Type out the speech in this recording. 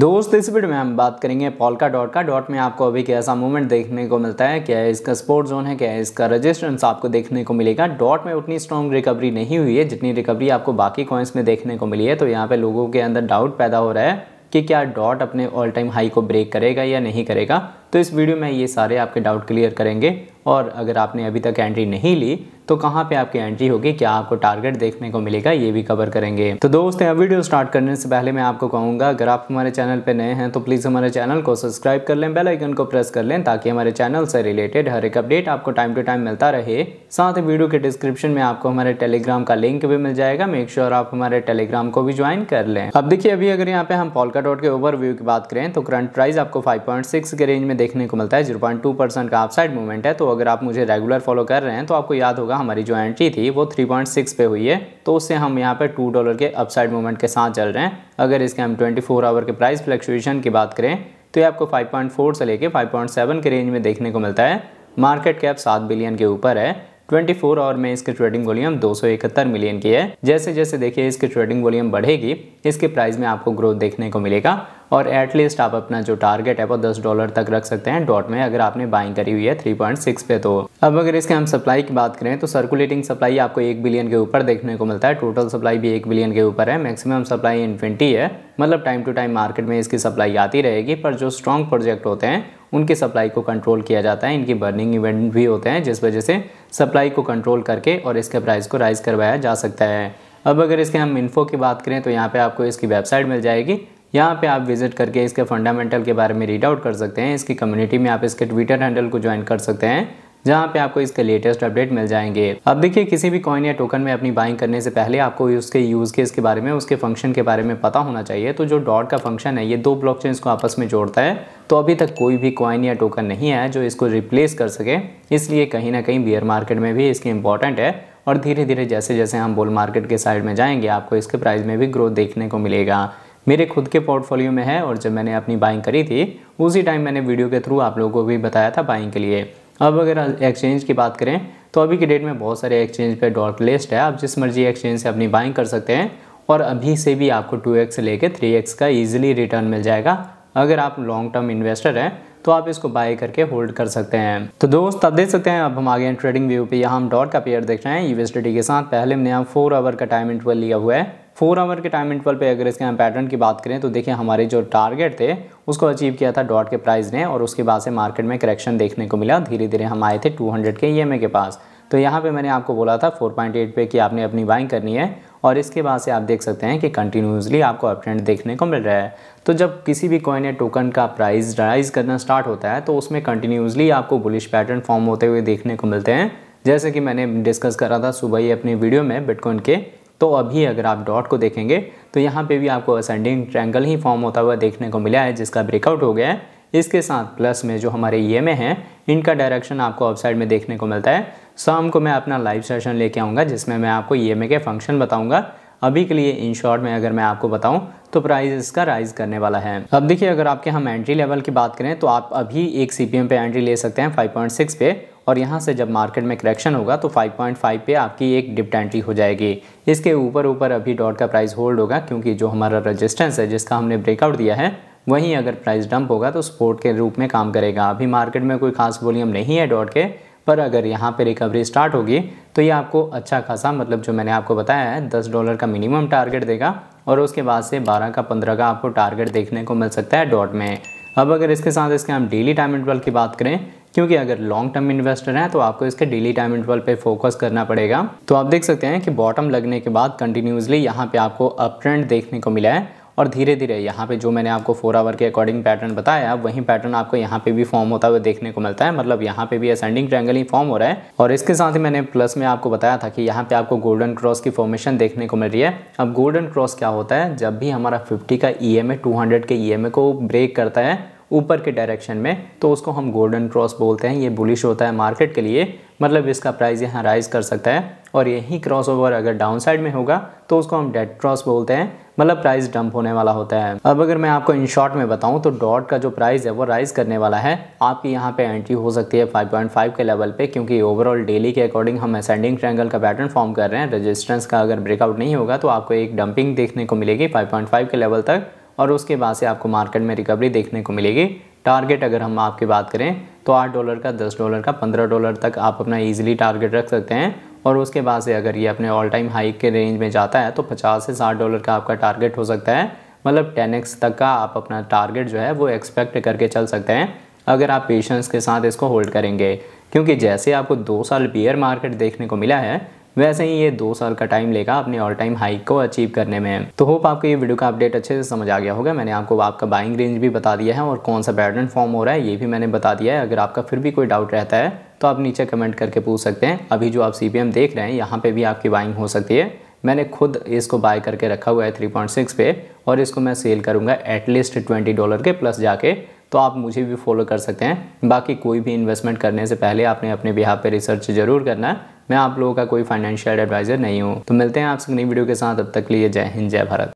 दोस्त इस वीडियो में हम बात करेंगे पॉलका डॉट का डॉट में आपको अभी कैसा मूवमेंट देखने को मिलता है क्या इसका स्पोर्ट जोन है क्या इसका रेजिस्टेंस आपको देखने को मिलेगा डॉट में उतनी स्ट्रॉन्ग रिकवरी नहीं हुई है जितनी रिकवरी आपको बाकी कॉइन्स में देखने को मिली है तो यहाँ पे लोगों के अंदर डाउट पैदा हो रहा है कि क्या डॉट अपने ऑल टाइम हाई को ब्रेक करेगा या नहीं करेगा तो इस वीडियो में ये सारे आपके डाउट क्लियर करेंगे और अगर आपने अभी तक एंट्री नहीं ली तो कहाँ पे आपकी एंट्री होगी क्या आपको टारगेट देखने को मिलेगा ये भी कवर करेंगे तो दोस्तों अब वीडियो स्टार्ट करने से पहले मैं आपको कहूँगा अगर आप हमारे चैनल पे नए हैं तो प्लीज़ हमारे चैनल को सब्सक्राइब कर लें बेल आइकन को प्रेस कर लें ताकि हमारे चैनल से रिलेटेड हर एक अपडेट आपको टाइम टू टाइम मिलता रहे साथ ही वीडियो के डिस्क्रिप्शन में आपको हमारे टेलीग्राम का लिंक भी मिल जाएगा मेक श्योर आप हमारे टेलीग्राम को भी ज्वाइन कर लें अब देखिए अभी अगर यहाँ पे हम पॉलका डॉट के ओवर की बात करें तो करंट प्राइस आपको फाइव के रेंज में देखने को मिलता है जीरो पॉइंट टू परसेंट का अपसाइड मूवमेंट है तो अगर आप मुझे रेगुलर फॉलो कर रहे हैं तो आपको याद होगा हमारी जो एंट्री थी वो थ्री पॉइंट सिक्स पे हुई है तो उससे हम यहाँ पर टू डॉलर के अपसाइड मूवमेंट के साथ चल रहे हैं अगर इसके हम ट्वेंटी फोर आवर के प्राइस फ्लक्चुएशन की बात करें तो ये आपको फाइव पॉइंट फोर से लेके सेवन के रेंज में देखने को मिलता है मार्केट कैप सात बिलियन के ऊपर है 24 फोर आवर में इसके ट्रेडिंग वॉल्यूम 271 मिलियन की है जैसे जैसे देखिए इसके ट्रेडिंग वॉल्यूम बढ़ेगी इसके प्राइस में आपको ग्रोथ देखने को मिलेगा और एटलीस्ट आप अपना जो टारगेट है वो दस डॉलर तक रख सकते हैं डॉट में अगर आपने बाइंग करी हुई है थ्री पॉइंट सिक्स पे तो अब अगर इसके हम सप्लाई की बात करें तो सर्कुलेटिंग सप्लाई आपको एक बिलियन के ऊपर देखने को मिलता है टोटल सप्लाई भी एक बिलियन के ऊपर है मैक्सिमम सप्लाई इन्फिनिटी है मतलब टाइम टू टाइम मार्केट में इसकी सप्लाई आती रहेगी पर जो स्ट्रॉन्ग प्रोजेक्ट होते हैं उनकी सप्लाई को कंट्रोल किया जाता है इनकी बर्निंग इवेंट भी होते हैं जिस वजह से सप्लाई को कंट्रोल करके और इसके प्राइस को राइज करवाया जा सकता है अब अगर इसके हम इन्फो की बात करें तो यहाँ पे आपको इसकी वेबसाइट मिल जाएगी यहाँ पे आप विजिट करके इसके फंडामेंटल के बारे में रीड आउट कर सकते हैं इसकी कम्युनिटी में आप इसके ट्विटर हैंडल को ज्वाइन कर सकते हैं जहाँ पे आपको इसके लेटेस्ट अपडेट मिल जाएंगे अब देखिए किसी भी कॉइन या टोकन में अपनी बाइंग करने से पहले आपको उसके यूज़ केस के बारे में उसके फंक्शन के बारे में पता होना चाहिए तो जो डॉट का फंक्शन है ये दो ब्लॉक को आपस में जोड़ता है तो अभी तक कोई भी कॉइन या टोकन नहीं है जो इसको रिप्लेस कर सके इसलिए कहीं ना कहीं बियर मार्केट में भी इसकी इंपॉर्टेंट है और धीरे धीरे जैसे जैसे हम बोल मार्केट के साइड में जाएंगे आपको इसके प्राइस में भी ग्रोथ देखने को मिलेगा मेरे खुद के पोर्टफोलियो में है और जब मैंने अपनी बाइंग करी थी उसी टाइम मैंने वीडियो के थ्रू आप लोगों को भी बताया था बाइंग के लिए अब अगर एक्सचेंज की बात करें तो अभी के डेट में बहुत सारे एक्सचेंज पे डॉट लिस्ट है आप जिस मर्जी एक्सचेंज से अपनी बाइंग कर सकते हैं और अभी से भी आपको ले कर थ्री एक्स का ईजिली रिटर्न मिल जाएगा अगर आप लॉन्ग टर्म इन्वेस्टर हैं तो आप इसको बाय करके होल्ड कर सकते हैं तो दोस्त आप देख सकते हैं अब हम आगे हैं ट्रेडिंग व्यू पे यहाँ हम डॉट का पेयर देख रहे हैं यूएसडी के साथ पहले हमने यहाँ फोर आवर का टाइम इंटरवल लिया हुआ है फोर आवर के टाइम इंटरवल पे अगर इसके हम पैटर्न की बात करें तो देखिए हमारे जो टारगेट थे उसको अचीव किया था डॉट के प्राइस ने और उसके बाद से मार्केट में करेक्शन देखने को मिला धीरे धीरे हम आए थे 200 के ई के पास तो यहाँ पे मैंने आपको बोला था 4.8 पे कि आपने अपनी बाइंग करनी है और इसके बाद से आप देख सकते हैं कि कंटिन्यूसली आपको अपट्रेंड देखने को मिल रहा है तो जब किसी भी कॉइन या टोकन का प्राइस राइज करना स्टार्ट होता है तो उसमें कंटिन्यूसली आपको बुलिश पैटर्न फॉर्म होते हुए देखने को मिलते हैं जैसे कि मैंने डिस्कस करा था सुबह ही अपने वीडियो में बिटकॉइन के तो अभी अगर आप डॉट को देखेंगे तो यहाँ पे भी आपको असेंडिंग ट्रैंगल ही फॉर्म होता हुआ देखने को मिला है जिसका ब्रेकआउट हो गया है इसके साथ प्लस में जो हमारे ई एम हैं इनका डायरेक्शन आपको अपसाइड में देखने को मिलता है शाम को मैं अपना लाइव सेशन लेके आऊँगा जिसमें मैं आपको ई के फंक्शन बताऊँगा अभी के लिए इन शॉर्ट में अगर मैं आपको बताऊं तो प्राइस इसका राइज करने वाला है अब देखिए अगर आपके हम एंट्री लेवल की बात करें तो आप अभी एक सी पे एंट्री ले सकते हैं 5.6 पे और यहाँ से जब मार्केट में करेक्शन होगा तो 5.5 पे आपकी एक डिप्ट एंट्री हो जाएगी इसके ऊपर ऊपर अभी डॉट का प्राइस होल्ड होगा क्योंकि जो हमारा रजिस्टेंस है जिसका हमने ब्रेकआउट दिया है वहीं अगर प्राइस डंप होगा तो सपोर्ट के रूप में काम करेगा अभी मार्केट में कोई खास वॉल्यूम नहीं है डॉट के पर अगर यहाँ पे रिकवरी स्टार्ट होगी तो ये आपको अच्छा खासा मतलब जो मैंने आपको बताया है दस डॉलर का मिनिमम टारगेट देगा और उसके बाद से बारह का पंद्रह का आपको टारगेट देखने को मिल सकता है डॉट में अब अगर इसके साथ इसके हम डेली टाइम इंटरवल की बात करें क्योंकि अगर लॉन्ग टर्म इन्वेस्टर हैं तो आपको इसके डेली टाइम इंटरवल पे फोकस करना पड़ेगा तो आप देख सकते हैं कि बॉटम लगने के बाद कंटिन्यूसली यहाँ पे आपको अप ट्रेंड देखने को मिला है और धीरे धीरे यहाँ पे जो मैंने आपको फोर आवर के अकॉर्डिंग पैटर्न बताया वही पैटर्न आपको यहाँ पे भी फॉर्म होता हुआ देखने को मिलता है मतलब यहाँ पे भी असेंडिंग ट्रैंगल ही फॉर्म हो रहा है और इसके साथ ही मैंने प्लस में आपको बताया था कि यहाँ पे आपको गोल्डन क्रॉस की फॉर्मेशन देखने को मिल रही है अब गोल्डन क्रॉस क्या होता है जब भी हमारा फिफ्टी का E M A two hundred के ई एम ए को ब्रेक करता है ऊपर के डायरेक्शन में तो उसको हम गोल्डन क्रॉस बोलते हैं ये बुलिश होता है मार्केट के लिए मतलब इसका प्राइस यहाँ राइज कर सकता है और यही क्रॉस ओवर अगर डाउन साइड में होगा तो उसको हम डेड क्रॉस बोलते हैं मतलब प्राइस डंप होने वाला होता है अब अगर मैं आपको इन शॉर्ट में बताऊं तो डॉट का जो प्राइस है वो राइज करने वाला है आपकी यहाँ पे एंट्री हो सकती है 5.5 के लेवल पे क्योंकि ओवरऑल डेली के अकॉर्डिंग हम असेंडिंग ट्रैंगल का पैटर्न फॉर्म कर रहे हैं रजिस्टेंस का अगर ब्रेकआउट नहीं होगा तो आपको एक डंपिंग देखने को मिलेगी फाइव के लेवल तक और उसके बाद से आपको मार्केट में रिकवरी देखने को मिलेगी टारगेट अगर हम आपकी बात करें तो आठ डॉलर का दस डॉलर का पंद्रह डॉलर तक आप अपना ईजिली टारगेट रख सकते हैं और उसके बाद से अगर ये अपने ऑल टाइम हाइक के रेंज में जाता है तो पचास से साठ डॉलर का आपका टारगेट हो सकता है मतलब टेन एक्स तक का आप अपना टारगेट जो है वो एक्सपेक्ट करके चल सकते हैं अगर आप पेशेंस के साथ इसको होल्ड करेंगे क्योंकि जैसे आपको दो साल बियर मार्केट देखने को मिला है वैसे ही ये दो साल का टाइम लेगा अपने ऑल टाइम हाई को अचीव करने में तो होप आपको ये वीडियो का अपडेट अच्छे से समझ आ गया होगा मैंने आपको आपका बाइंग रेंज भी बता दिया है और कौन सा पैटर्न फॉर्म हो रहा है ये भी मैंने बता दिया है अगर आपका फिर भी कोई डाउट रहता है तो आप नीचे कमेंट करके पूछ सकते हैं अभी जो आप सी देख रहे हैं यहाँ पर भी आपकी बाइंग हो सकती है मैंने खुद इसको बाय करके रखा हुआ है थ्री पे और इसको मैं सेल करूँगा एटलीस्ट ट्वेंटी डॉलर के प्लस जाके तो आप मुझे भी फॉलो कर सकते हैं बाकी कोई भी इन्वेस्टमेंट करने से पहले आपने अपने बिहार पर रिसर्च जरूर करना है मैं आप लोगों का कोई फाइनेंशियल एडवाइजर नहीं हूँ तो मिलते हैं आपसे नई वीडियो के साथ अब तक लिए जय हिंद जय भारत